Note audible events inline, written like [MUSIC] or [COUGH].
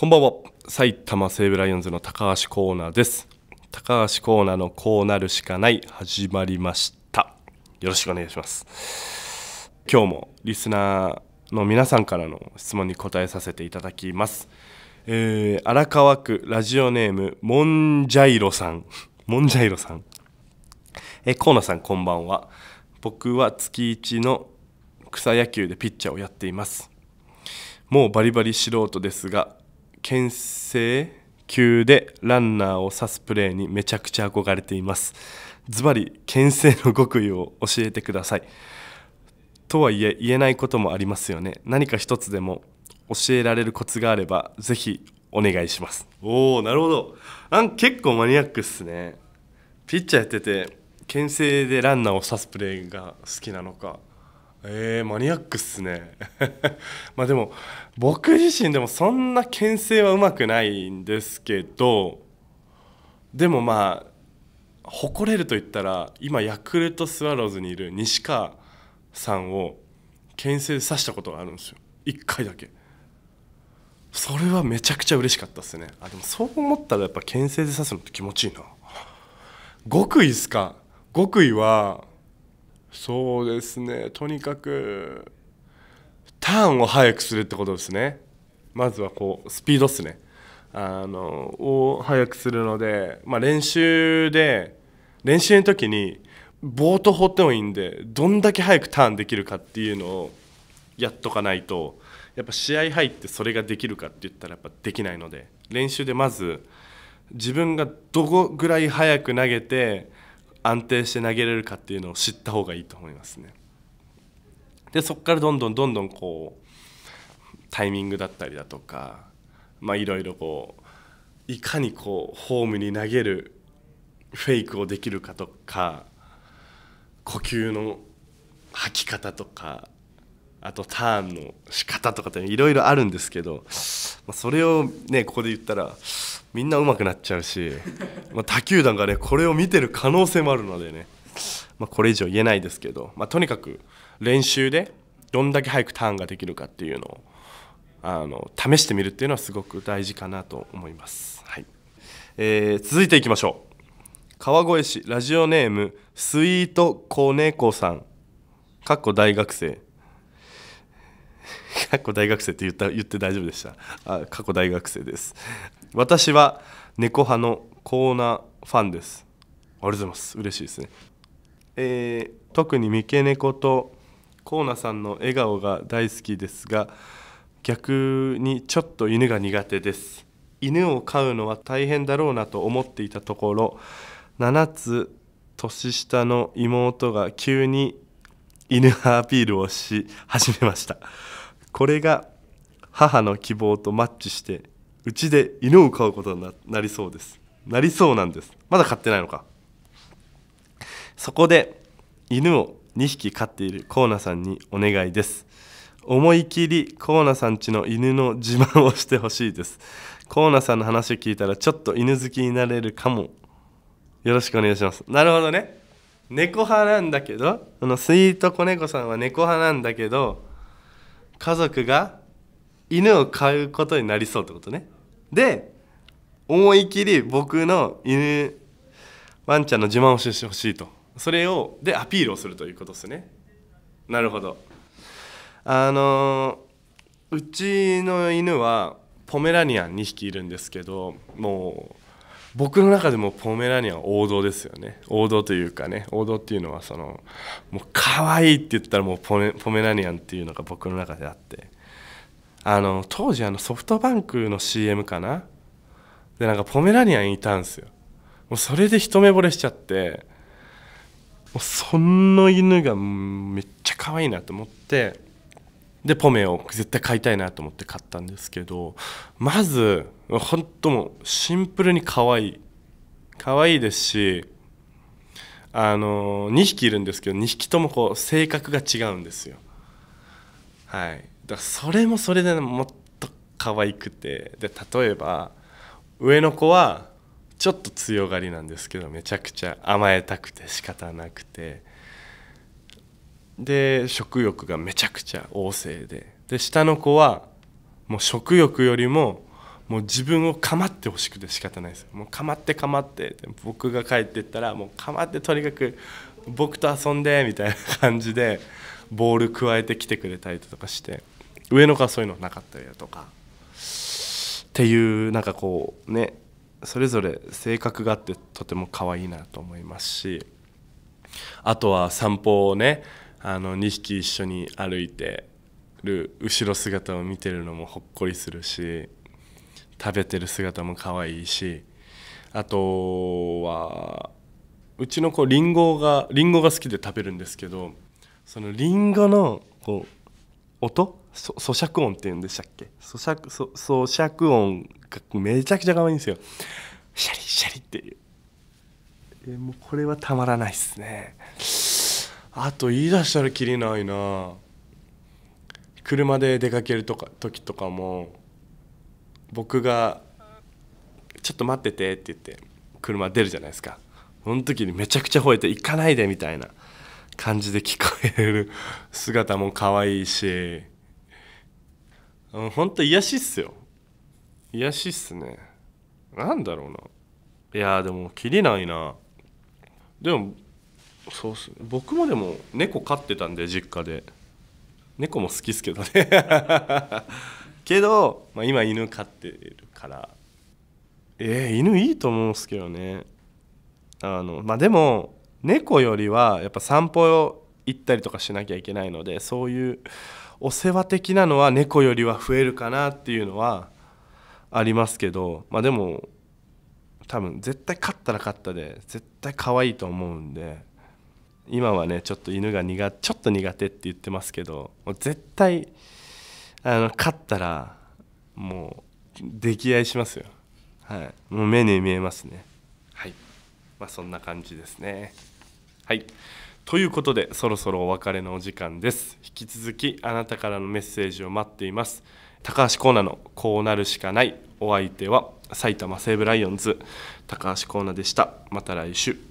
こんばんは埼玉西武ライオンズの高橋コーナーです高橋コーナーのこうなるしかない始まりましたよろしくお願いします今日もリスナーの皆さんからの質問に答えさせていただきます、えー、荒川区ラジオネームモンジャイロさんモンジャイロさんえー、コーナーさんこんばんは僕は月1の草野球でピッチャーをやっていますもうバリバリ素人ですが牽制級でランナーを刺すプレーにめちゃくちゃ憧れていますズバリ牽制の極意を教えてくださいとはいえ言えないこともありますよね何か一つでも教えられるコツがあればぜひお願いしますおおなるほどあん結構マニアックっすねピッチャーやってて牽制でランナーを刺すプレーが好きなのかえー、マニアックっすね [LAUGHS] まあでも僕自身でもそんな牽制はうまくないんですけどでもまあ誇れると言ったら今ヤクルトスワローズにいる西川さんを牽制で刺したことがあるんですよ1回だけそれはめちゃくちゃ嬉しかったっすねあでもそう思ったらやっぱ牽制で刺すのって気持ちいいな極意っすか極意はそうですねとにかくターンを速くするってことですねまずはこうスピードですねあのを速くするので、まあ、練習で練習の時にボート放ってもいいんでどんだけ早くターンできるかっていうのをやっとかないとやっぱ試合入ってそれができるかって言ったらやっぱできないので練習でまず自分がどこぐらい早く投げて安定して投げれるかっていうのを知った方がいいと思いますね。でそこからどんどんどんどんこうタイミングだったりだとかまいろいろこういかにこうホームに投げるフェイクをできるかとか呼吸の吐き方とかあとターンの仕方とかっていろいろあるんですけど、まあ、それをねここで言ったらみんな上手くなっちゃうし、[LAUGHS] まあ、他球団がねこれを見てる可能性もあるのでね、まあ、これ以上言えないですけど、まとにかく練習でどんだけ早くターンができるかっていうのをあの試してみるっていうのはすごく大事かなと思います、はいえー、続いていきましょう川越市ラジオネームスイート子猫さんかっこ大学生かっこ大学生って言った言って大丈夫でしたあ過去大学生です私は猫派のコーナーファンですありがとうございます嬉しいですねえー、特に三毛猫とコーナーさんの笑顔が大好きですが逆にちょっと犬が苦手です犬を飼うのは大変だろうなと思っていたところ7つ年下の妹が急に犬アピールをし始めましたこれが母の希望とマッチしてうちで犬を飼うことになりそうですなりそうなんですまだ飼ってないのかそこで犬を2匹飼っているコーナさんにお願いです思い切りコーナさんちの犬の自慢をしてほしいですコーナさんの話を聞いたらちょっと犬好きになれるかもよろしくお願いしますなるほどね猫派なんだけどあのスイート子猫さんは猫派なんだけど家族が犬を飼うことになりそうってことねで思い切り僕の犬ワンちゃんの自慢をしてほしいとそれをでアピールをするということですねなるほどあのうちの犬はポメラニアン2匹いるんですけどもう僕の中でもポメラニアン王道ですよね王道というかね王道っていうのはそのもう可愛いって言ったらもうポメポメラニアンっていうのが僕の中であってあの当時あのソフトバンクの CM かなでなんかポメラニアンいたんですよもうそれで一目惚れしちゃってもうその犬がめっちゃ可愛いなと思ってでポメを絶対買いたいなと思って買ったんですけどまず本当もうシンプルに可愛い可愛いですしあの2匹いるんですけど2匹ともこう性格が違うんですよはいだからそれもそれでもっと可愛くてで例えば上の子はちょっと強がりなんですけどめちゃくちゃ甘えたくて仕方なくてで食欲がめちゃくちゃ旺盛でで下の子はもう食欲よりももう自分を構ってほしくて仕方ないですもう構って構って僕が帰ってったらもう構ってとにかく僕と遊んでみたいな感じでボール加えてきてくれたりとかして上の子はそういうのなかったりだとかっていうなんかこうねそれぞれ性格があってとても可愛いなと思いますしあとは散歩をねあの2匹一緒に歩いてる後ろ姿を見てるのもほっこりするし食べてる姿も可愛いしあとはうちの子りんごがりんごが好きで食べるんですけどそのりんごのこう音咀嚼音っていうんでしたっけ咀嚼咀嚼音がめちゃくちゃ可愛いんですよシャリシャリっていうえもうこれはたまらないっすねあと言い出したらきりないな車で出かけるとか時とかも僕が「ちょっと待ってて」って言って車出るじゃないですかその時にめちゃくちゃ吠えて「行かないで」みたいな感じで聞こえる [LAUGHS] 姿も可愛いしほんと癒しっすよ癒しっすねなんだろうないやでもきりないなでもそうっす僕もでも猫飼ってたんで実家で猫も好きっすけどね [LAUGHS] けど、まあ、今犬飼ってるからえー、犬いいと思うんすけどねあのまあでも猫よりはやっぱ散歩行ったりとかしなきゃいけないのでそういうお世話的なのは猫よりは増えるかなっていうのはありますけどまあでも多分絶対勝ったら勝ったで絶対可愛いと思うんで今はねちょっと犬が苦ちょっと苦手って言ってますけどもう絶対あの勝ったらもう溺愛しますよはいもう目に見えますねはいまあそんな感じですねはいということでそろそろお別れのお時間です引き続きあなたからのメッセージを待っています高橋コーナのこうなるしかないお相手は埼玉西武ライオンズ高橋コーナでしたまた来週